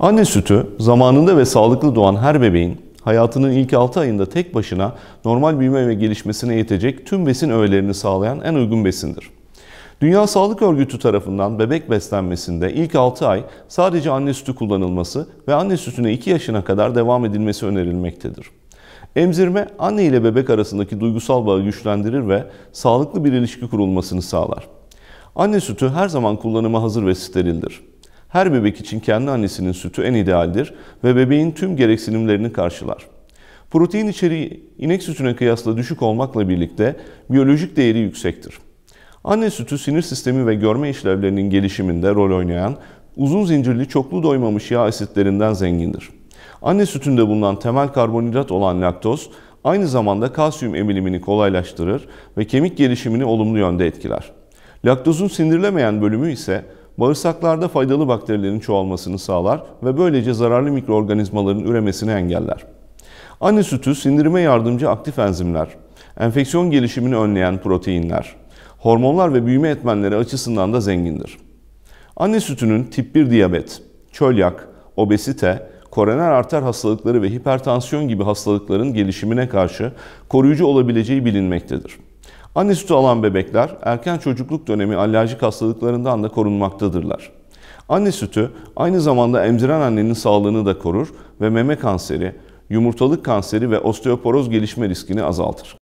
Anne sütü zamanında ve sağlıklı doğan her bebeğin hayatının ilk 6 ayında tek başına normal büyüme ve gelişmesine yetecek tüm besin öğelerini sağlayan en uygun besindir. Dünya Sağlık Örgütü tarafından bebek beslenmesinde ilk 6 ay sadece anne sütü kullanılması ve anne sütüne 2 yaşına kadar devam edilmesi önerilmektedir. Emzirme anne ile bebek arasındaki duygusal bağı güçlendirir ve sağlıklı bir ilişki kurulmasını sağlar. Anne sütü her zaman kullanıma hazır ve sterildir. Her bebek için kendi annesinin sütü en idealdir ve bebeğin tüm gereksinimlerini karşılar. Protein içeriği inek sütüne kıyasla düşük olmakla birlikte biyolojik değeri yüksektir. Anne sütü sinir sistemi ve görme işlevlerinin gelişiminde rol oynayan uzun zincirli çoklu doymamış yağ asitlerinden zengindir. Anne sütünde bulunan temel karbonhidrat olan laktoz aynı zamanda kalsiyum emilimini kolaylaştırır ve kemik gelişimini olumlu yönde etkiler. Laktozun sindirilemeyen bölümü ise Bağırsaklarda faydalı bakterilerin çoğalmasını sağlar ve böylece zararlı mikroorganizmaların üremesini engeller. Anne sütü sindirime yardımcı aktif enzimler, enfeksiyon gelişimini önleyen proteinler, hormonlar ve büyüme etmenleri açısından da zengindir. Anne sütünün tip 1 diyabet, çölyak, obesite, koroner arter hastalıkları ve hipertansiyon gibi hastalıkların gelişimine karşı koruyucu olabileceği bilinmektedir. Anne sütü alan bebekler erken çocukluk dönemi alerjik hastalıklarından da korunmaktadırlar. Anne sütü aynı zamanda emziren annenin sağlığını da korur ve meme kanseri, yumurtalık kanseri ve osteoporoz gelişme riskini azaltır.